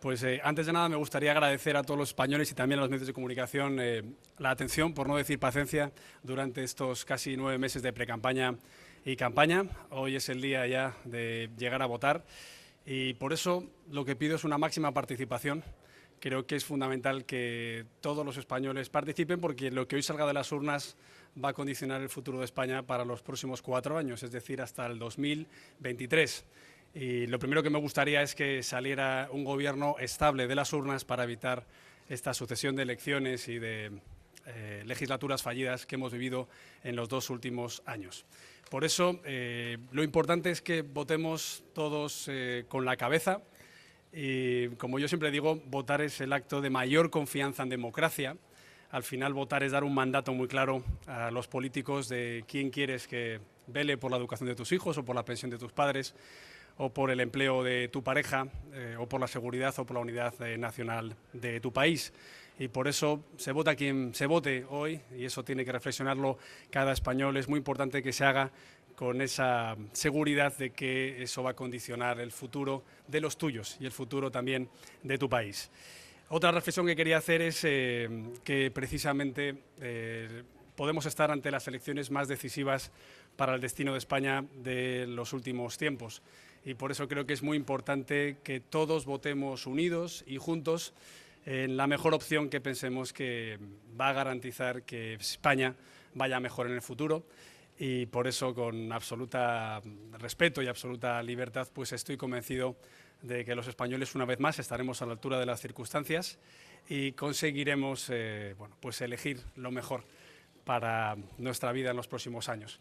Pues eh, antes de nada me gustaría agradecer a todos los españoles y también a los medios de comunicación eh, la atención, por no decir paciencia, durante estos casi nueve meses de precampaña y campaña. Hoy es el día ya de llegar a votar y por eso lo que pido es una máxima participación. Creo que es fundamental que todos los españoles participen porque lo que hoy salga de las urnas va a condicionar el futuro de España para los próximos cuatro años, es decir, hasta el 2023. Y lo primero que me gustaría es que saliera un gobierno estable de las urnas para evitar esta sucesión de elecciones y de eh, legislaturas fallidas que hemos vivido en los dos últimos años. Por eso, eh, lo importante es que votemos todos eh, con la cabeza y, como yo siempre digo, votar es el acto de mayor confianza en democracia. Al final, votar es dar un mandato muy claro a los políticos de quién quieres que vele por la educación de tus hijos o por la pensión de tus padres o por el empleo de tu pareja, eh, o por la seguridad o por la unidad eh, nacional de tu país. Y por eso se vota quien se vote hoy, y eso tiene que reflexionarlo cada español. Es muy importante que se haga con esa seguridad de que eso va a condicionar el futuro de los tuyos y el futuro también de tu país. Otra reflexión que quería hacer es eh, que precisamente podemos estar ante las elecciones más decisivas para el destino de España de los últimos tiempos y por eso creo que es muy importante que todos votemos unidos y juntos en la mejor opción que pensemos que va a garantizar que España vaya mejor en el futuro y por eso con absoluta respeto y absoluta libertad pues estoy convencido de que los españoles una vez más estaremos a la altura de las circunstancias y conseguiremos eh, pues elegir lo mejor para nuestra vida en los próximos años.